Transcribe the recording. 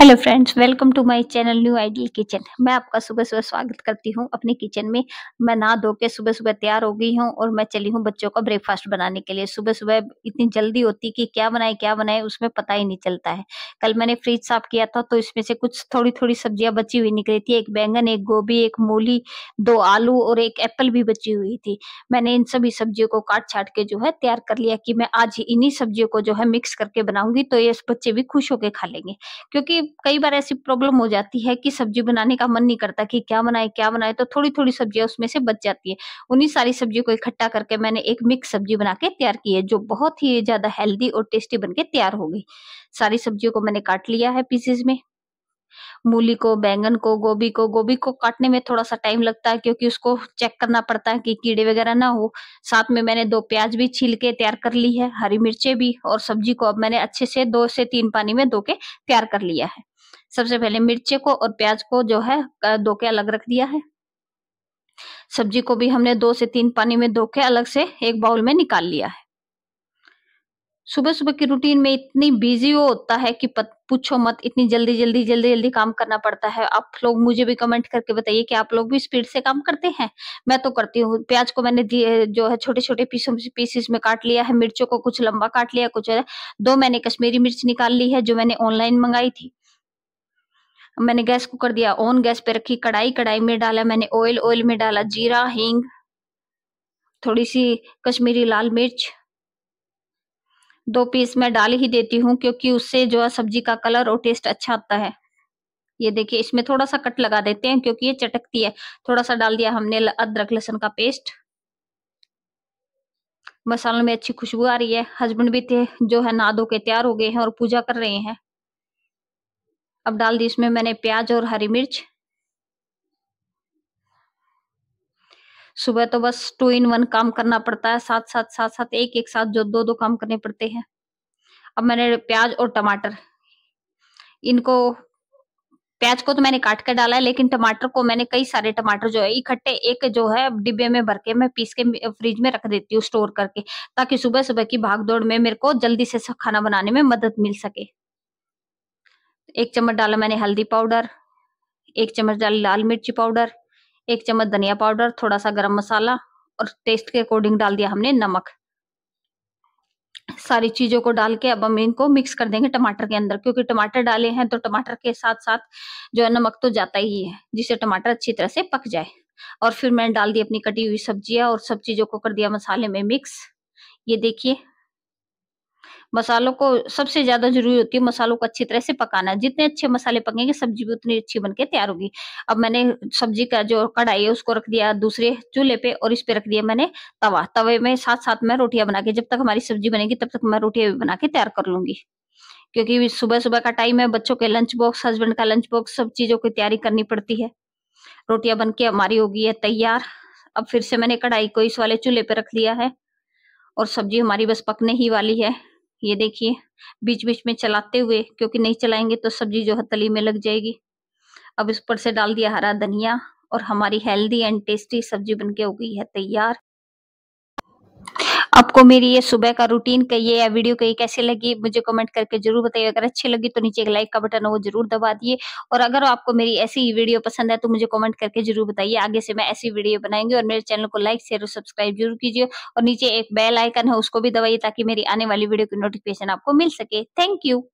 hello friends welcome to my channel new ideal kitchen मैं आपका सुबह सुबह स्वागत करती हूँ अपने किचन में मैं ना धो के सुबह सुबह तैयार हो गई हूँ और मैं चली हूँ बच्चों का ब्रेकफास्ट बनाने के लिए सुबह सुबह इतनी जल्दी होती कि क्या बनाए क्या बनाए उसमें पता ही नहीं चलता है कल मैंने फ्रिज साफ किया था तो इसमें से कुछ थोड़ी थोड़ी सब्जियां बची हुई निकली थी एक बैंगन एक गोभी एक मूली दो आलू और एक एप्पल भी बची हुई थी मैंने इन सभी सब्जियों को काट छाट के जो है तैयार कर लिया कि मैं आज इन्हीं सब्जियों को जो है मिक्स करके बनाऊंगी तो ये बच्चे भी खुश होकर खा लेंगे क्योंकि कई बार ऐसी प्रॉब्लम हो जाती है कि सब्जी बनाने का मन नहीं करता कि क्या बनाए क्या बनाए तो थोड़ी थोड़ी सब्जियां उसमें से बच जाती है उन्हीं सारी सब्जियों को इकट्ठा करके मैंने एक मिक्स सब्जी बना के तैयार की है जो बहुत ही ज्यादा हेल्दी और टेस्टी बन के तैयार हो गई सारी सब्जियों को मैंने काट लिया है पीसेज में मूली को बैंगन को गोभी को गोभी को काटने में थोड़ा सा टाइम लगता है क्योंकि उसको चेक करना पड़ता है कि कीड़े वगैरह ना हो साथ में मैंने दो प्याज भी छील के तैयार कर ली है हरी मिर्चे भी और सब्जी को अब मैंने अच्छे से दो से तीन पानी में धो के तैयार कर लिया है सबसे पहले मिर्चे को और प्याज को जो है धो के अलग रख दिया है सब्जी को भी हमने दो से तीन पानी में धो के अलग से एक बाउल में निकाल लिया है सुबह सुबह की रूटीन में इतनी बिजी होता है कि पूछो मत इतनी जल्दी जल्दी जल्दी जल्दी काम करना पड़ता है आप लोग मुझे भी कमेंट करके बताइए कि आप लोग भी स्पीड से काम करते हैं मैं तो करती हूँ प्याज को मैंने जो है छोटे छोटे पीसों पीसेस में काट लिया है मिर्चों को कुछ लंबा काट लिया कुछ दो मैंने कश्मीरी मिर्च निकाल ली है जो मैंने ऑनलाइन मंगाई थी मैंने गैस को कर दिया ऑन गैस पे रखी कढ़ाई कढ़ाई में डाला मैंने ऑयल ऑयल में डाला जीरा हींग थोड़ी सी कश्मीरी लाल मिर्च दो पीस मैं डाल ही देती हूँ क्योंकि उससे जो है सब्जी का कलर और टेस्ट अच्छा आता है ये देखिए इसमें थोड़ा सा कट लगा देते हैं क्योंकि ये चटकती है थोड़ा सा डाल दिया हमने अदरक लहसुन का पेस्ट मसालों में अच्छी खुशबू आ रही है हस्बैंड भी थे जो है नहा धो के तैयार हो गए हैं और पूजा कर रहे हैं अब डाल दी इसमें मैंने प्याज और हरी मिर्च सुबह तो बस टू इन वन काम करना पड़ता है साथ साथ साथ साथ एक एक साथ जो दो दो काम करने पड़ते हैं अब मैंने प्याज और टमाटर इनको प्याज को तो मैंने काट के डाला है लेकिन टमाटर को मैंने कई सारे टमाटर जो है इकट्ठे एक जो है डिब्बे में भर के मैं पीस के फ्रिज में रख देती हूँ स्टोर करके ताकि सुबह सुबह की भाग दौड़ में मेरे को जल्दी से खाना बनाने में मदद मिल सके एक चम्मच डाला मैंने हल्दी पाउडर एक चम्मच डाली लाल मिर्ची पाउडर एक चम्मच धनिया पाउडर थोड़ा सा गरम मसाला और टेस्ट के अकॉर्डिंग डाल दिया हमने नमक सारी चीजों को डाल के अब हम इनको मिक्स कर देंगे टमाटर के अंदर क्योंकि टमाटर डाले हैं तो टमाटर के साथ साथ जो है नमक तो जाता ही है जिससे टमाटर अच्छी तरह से पक जाए और फिर मैंने डाल दी अपनी कटी हुई सब्जियां और सब चीजों को कर दिया मसाले में मिक्स ये देखिए मसालों को सबसे ज्यादा जरूरी होती है मसालों को अच्छी तरह से पकाना जितने अच्छे मसाले पकेंगे सब्जी भी उतनी अच्छी बनके तैयार होगी अब मैंने सब्जी का जो कढ़ाई है उसको रख दिया दूसरे चूल्हे पे और इस पे रख दिया मैंने तवा तवे में साथ साथ मैं रोटियां बना के जब तक हमारी सब्जी बनेगी तब तक मैं रोटियां भी बना के तैयार कर लूंगी क्योंकि सुबह सुबह का टाइम है बच्चों के लंच बॉक्स हस्बैंड का लंच बॉक्स सब चीजों की तैयारी करनी पड़ती है रोटियां बन के हमारी होगी है तैयार अब फिर से मैंने कढ़ाई को इस वाले चूल्हे पे रख लिया है और सब्जी हमारी बस पकने ही वाली है ये देखिए बीच बीच में चलाते हुए क्योंकि नहीं चलाएंगे तो सब्जी जो है तली में लग जाएगी अब इस पर से डाल दिया हरा धनिया और हमारी हेल्दी एंड टेस्टी सब्जी बनके हो गई है तैयार आपको मेरी ये सुबह का रूटीन कहिए या वीडियो कही कैसे लगी मुझे कमेंट करके जरूर बताइए अगर अच्छी लगी तो नीचे एक लाइक का बटन है वो जरूर दबा दिए और अगर आपको मेरी ऐसी ही वीडियो पसंद है तो मुझे कमेंट करके जरूर बताइए आगे से मैं ऐसी वीडियो बनाएंगी और मेरे चैनल को लाइक शेयर और सब्सक्राइब जरूर कीजिए और नीचे एक बेल आइकन है उसको भी दबाइए ताकि मेरी आने वाली वीडियो की नोटिफिकेशन आपको मिल सके थैंक यू